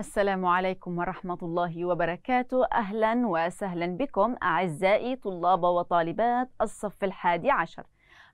السلام عليكم ورحمة الله وبركاته أهلا وسهلا بكم أعزائي طلاب وطالبات الصف الحادي عشر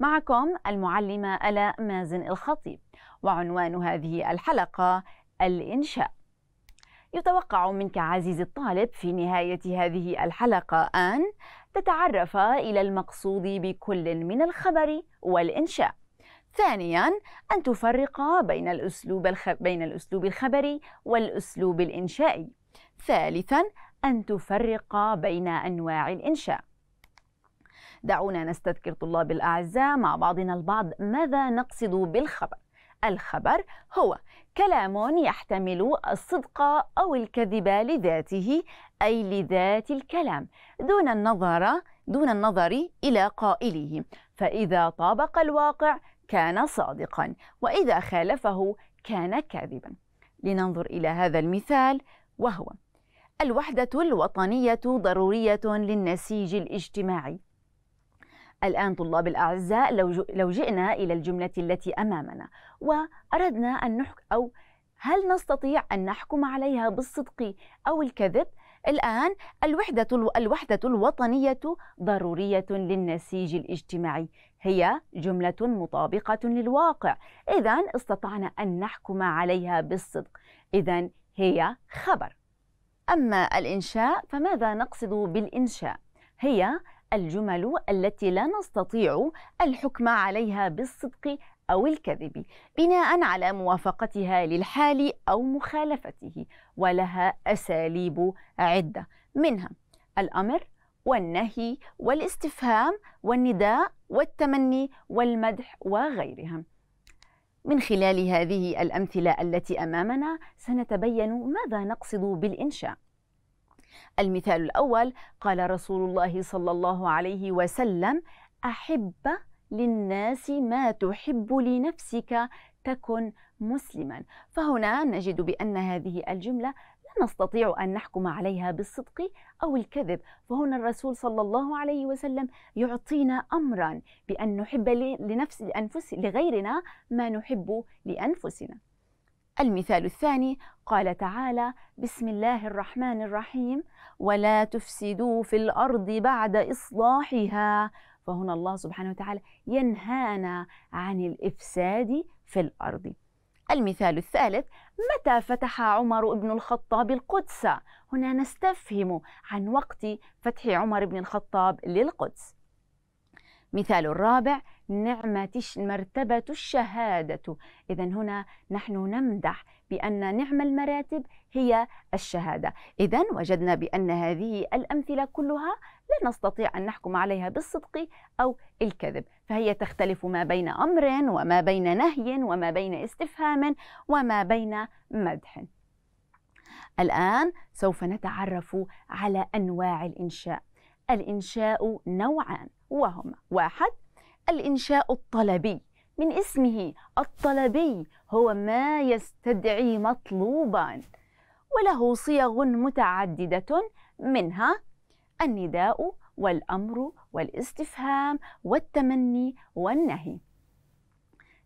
معكم المعلمة ألا مازن الخطيب وعنوان هذه الحلقة الإنشاء يتوقع منك عزيزي الطالب في نهاية هذه الحلقة أن تتعرف إلى المقصود بكل من الخبر والإنشاء ثانيا أن تفرق بين الأسلوب, الخ... بين الأسلوب الخبري والأسلوب الإنشائي ثالثا أن تفرق بين أنواع الإنشاء دعونا نستذكر طلاب الأعزاء مع بعضنا البعض ماذا نقصد بالخبر الخبر هو كلام يحتمل الصدق أو الكذب لذاته أي لذات الكلام دون النظر دون النظر إلى قائله فإذا طابق الواقع كان صادقا واذا خالفه كان كاذبا لننظر الى هذا المثال وهو الوحده الوطنيه ضروريه للنسيج الاجتماعي الآن طلاب الأعزاء لو جئنا إلى الجملة التي أمامنا وأردنا أن نحكم أو هل نستطيع أن نحكم عليها بالصدق أو الكذب؟ الآن الوحدة الوحدة الوطنية ضرورية للنسيج الاجتماعي هي جملة مطابقة للواقع إذا استطعنا أن نحكم عليها بالصدق إذا هي خبر أما الإنشاء فماذا نقصد بالإنشاء؟ هي الجمل التي لا نستطيع الحكم عليها بالصدق أو الكذب بناء على موافقتها للحال أو مخالفته ولها أساليب عدة منها الأمر والنهي والاستفهام والنداء والتمني والمدح وغيرها من خلال هذه الأمثلة التي أمامنا سنتبين ماذا نقصد بالإنشاء المثال الأول قال رسول الله صلى الله عليه وسلم أحب للناس ما تحب لنفسك تكن مسلما فهنا نجد بأن هذه الجملة لا نستطيع أن نحكم عليها بالصدق أو الكذب فهنا الرسول صلى الله عليه وسلم يعطينا أمرا بأن نحب لنفس لأنفس لغيرنا ما نحب لأنفسنا المثال الثاني قال تعالى بسم الله الرحمن الرحيم ولا تفسدوا في الأرض بعد إصلاحها فهنا الله سبحانه وتعالى ينهانا عن الإفساد في الأرض المثال الثالث متى فتح عمر بن الخطاب القدس هنا نستفهم عن وقت فتح عمر بن الخطاب للقدس مثال الرابع نعمة مرتبة الشهادة إذا هنا نحن نمدح بأن نعم المراتب هي الشهادة إذا وجدنا بأن هذه الأمثلة كلها لا نستطيع أن نحكم عليها بالصدق أو الكذب فهي تختلف ما بين أمر وما بين نهي وما بين استفهام وما بين مدح الآن سوف نتعرف على أنواع الإنشاء الإنشاء نوعان وهما واحد الإنشاء الطلبي من اسمه الطلبي هو ما يستدعي مطلوبا وله صيغ متعددة منها النداء والأمر والاستفهام والتمني والنهي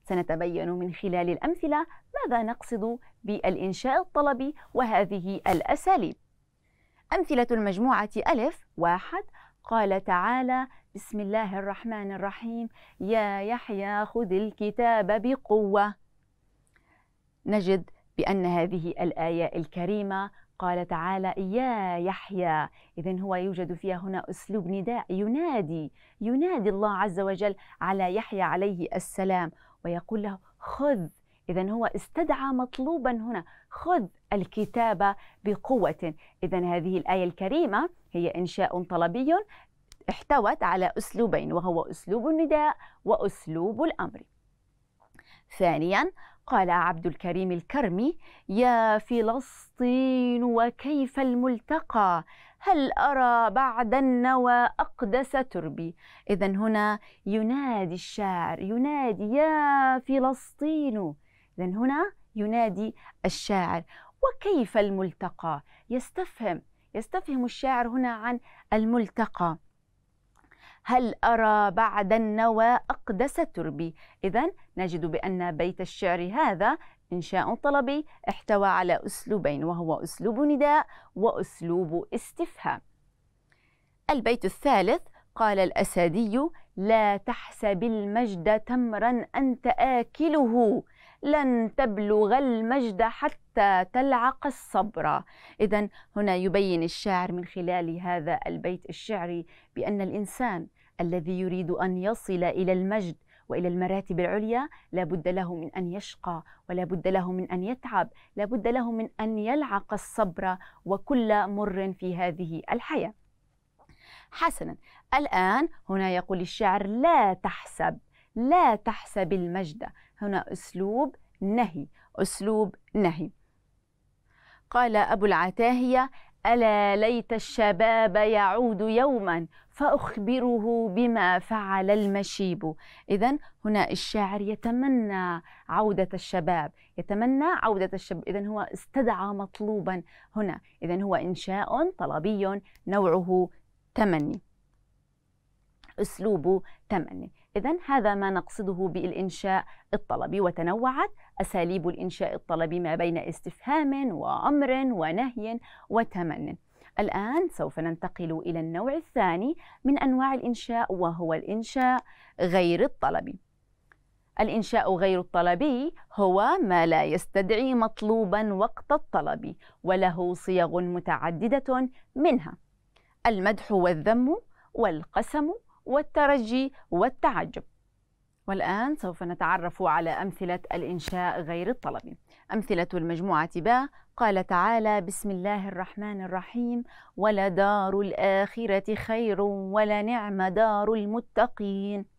سنتبين من خلال الأمثلة ماذا نقصد بالإنشاء الطلبي وهذه الأساليب أمثلة المجموعة ألف واحد قال تعالى بسم الله الرحمن الرحيم يا يحيى خذ الكتاب بقوة نجد بأن هذه الآية الكريمة قال تعالى يا يحيى إذا هو يوجد فيها هنا أسلوب نداء ينادي ينادي الله عز وجل على يحيى عليه السلام ويقول له خذ إذا هو استدعى مطلوبا هنا خذ الكتابة بقوة إذا هذه الآية الكريمة هي إنشاء طلبي احتوت على أسلوبين وهو أسلوب النداء وأسلوب الأمر ثانيا قال عبد الكريم الكرمي يا فلسطين وكيف الملتقى هل أرى بعد النوى أقدس تربي إذا هنا ينادي الشاعر ينادي يا فلسطين إذا هنا ينادي الشاعر وكيف الملتقى يستفهم يستفهم الشاعر هنا عن الملتقى هل أرى بعد النوى أقدس تربي إذا نجد بأن بيت الشعر هذا إنشاء طلبي احتوى على أسلوبين وهو أسلوب نداء وأسلوب استفهام البيت الثالث قال الأسادي لا تحسب المجد تمرا أنت آكله لن تبلغ المجد حتى تلعق الصبر إذا هنا يبين الشاعر من خلال هذا البيت الشعري بأن الإنسان الذي يريد أن يصل إلى المجد والى المراتب العليا لابد له من ان يشقى ولابد له من ان يتعب لابد له من ان يلعق الصبر وكل مر في هذه الحياه حسنا الان هنا يقول الشاعر لا تحسب لا تحسب المجد هنا أسلوب نهي أسلوب نهي قال أبو العتاهية ألا ليت الشباب يعود يوما فأخبره بما فعل المشيب إذا هنا الشاعر يتمنى عودة الشباب يتمنى عودة الشباب إذا هو استدعى مطلوبا هنا إذا هو إنشاء طلبي نوعه تمني أسلوبه تمني إذا هذا ما نقصده بالإنشاء الطلبي وتنوعت أساليب الإنشاء الطلبي ما بين استفهام وأمر ونهي وتمن الآن سوف ننتقل إلى النوع الثاني من أنواع الإنشاء وهو الإنشاء غير الطلبي الإنشاء غير الطلبي هو ما لا يستدعي مطلوبا وقت الطلب وله صيغ متعددة منها المدح والذم والقسم والترجي والتعجب والآن سوف نتعرف على أمثلة الإنشاء غير الطلبي أمثلة المجموعة باء قال تعالى بسم الله الرحمن الرحيم ولدار الآخرة خير ولنعم دار المتقين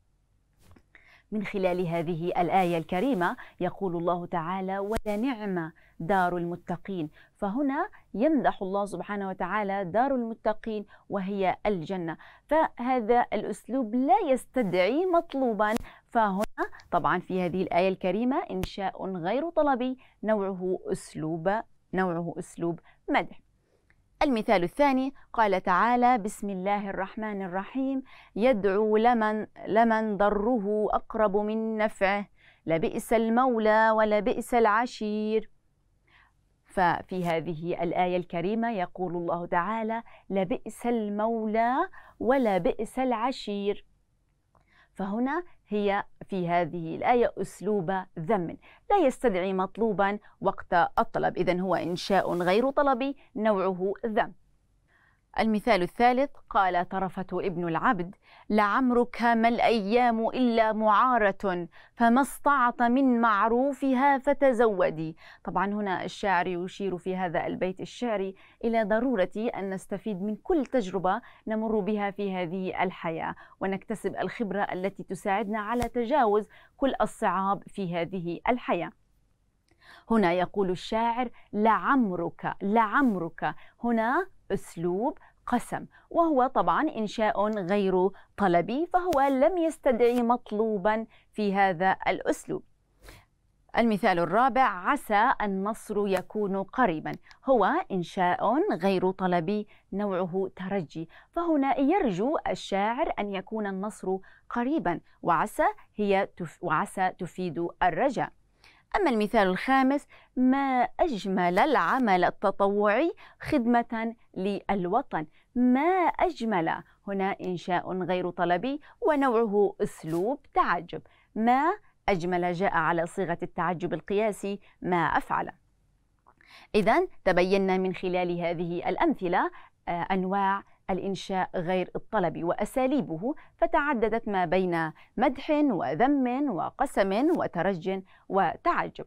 من خلال هذه الآية الكريمة يقول الله تعالى ولنعم دار المتقين فهنا يمدح الله سبحانه وتعالى دار المتقين وهي الجنة فهذا الأسلوب لا يستدعي مطلوبا فهنا طبعا في هذه الآية الكريمة إنشاء غير طلبي نوعه أسلوب نوعه أسلوب مدح المثال الثاني قال تعالى بسم الله الرحمن الرحيم يدعو لمن لمن ضره أقرب من نفعه لبئس المولى ولبئس العشير ففي هذه الآية الكريمة يقول الله تعالى لبئس المولى ولبئس العشير فهنا هي في هذه الآية أسلوب ذم لا يستدعي مطلوبا وقت الطلب إذا هو إنشاء غير طلبي نوعه ذم المثال الثالث قال طرفة ابن العبد لعمرك ما الأيام إلا معارة فما استعط من معروفها فتزودي طبعا هنا الشاعر يشير في هذا البيت الشعري إلى ضرورة أن نستفيد من كل تجربة نمر بها في هذه الحياة ونكتسب الخبرة التي تساعدنا على تجاوز كل الصعاب في هذه الحياة هنا يقول الشاعر لعمرك لعمرك هنا أسلوب قسم وهو طبعا إنشاء غير طلبي فهو لم يستدعي مطلوبا في هذا الأسلوب المثال الرابع عسى النصر يكون قريبا هو إنشاء غير طلبي نوعه ترجي فهنا يرجو الشاعر أن يكون النصر قريبا وعسى هي تف... وعسى تفيد الرجاء أما المثال الخامس ما أجمل العمل التطوعي خدمة للوطن ما أجمل هنا إنشاء غير طلبي ونوعه أسلوب تعجب ما أجمل جاء على صيغة التعجب القياسي ما أفعل إذا تبينا من خلال هذه الأمثلة آه، أنواع الإنشاء غير الطلبي وأساليبه فتعددت ما بين مدح وذم وقسم وترج وتعجب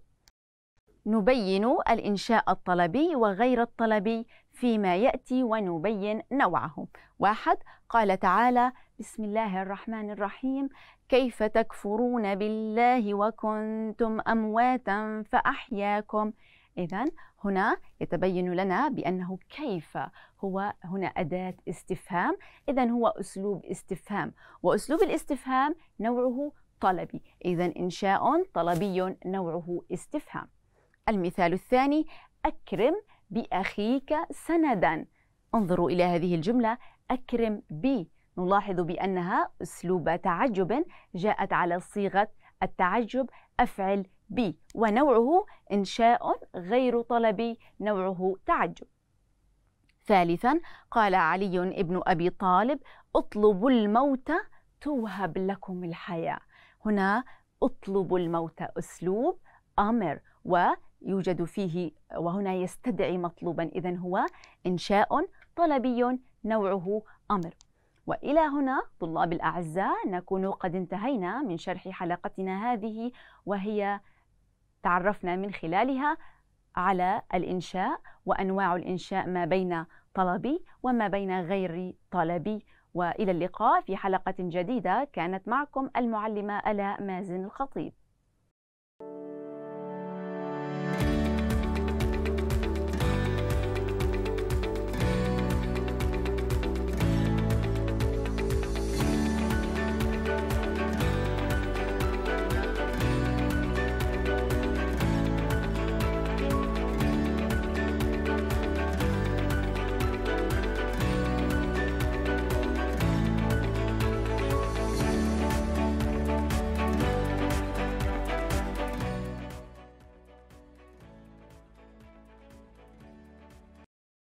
نبين الإنشاء الطلبي وغير الطلبي فيما يأتي ونبين نوعه واحد قال تعالى بسم الله الرحمن الرحيم كيف تكفرون بالله وكنتم أمواتا فأحياكم إذا هنا يتبين لنا بأنه كيف هو هنا أداة استفهام إذا هو أسلوب استفهام وأسلوب الاستفهام نوعه طلبي إذا إنشاء طلبي نوعه استفهام المثال الثاني أكرم بأخيك سندا انظروا إلى هذه الجملة أكرم بي نلاحظ بأنها أسلوب تعجب جاءت على صيغة التعجب أفعل بي ونوعه إنشاء غير طلبي نوعه تعجب ثالثا قال علي بن أبي طالب اطلبوا الموت توهب لكم الحياة هنا اطلبوا الموت أسلوب أمر ويوجد فيه وهنا يستدعي مطلوبا إذا هو إنشاء طلبي نوعه أمر وإلى هنا طلاب الأعزاء نكون قد انتهينا من شرح حلقتنا هذه وهي تعرفنا من خلالها على الإنشاء وأنواع الإنشاء ما بين طلبي وما بين غير طلبي والى اللقاء في حلقه جديده كانت معكم المعلمه الاء مازن الخطيب